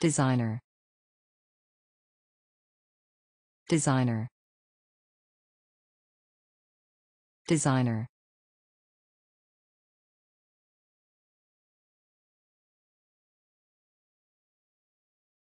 Designer. Designer. Designer.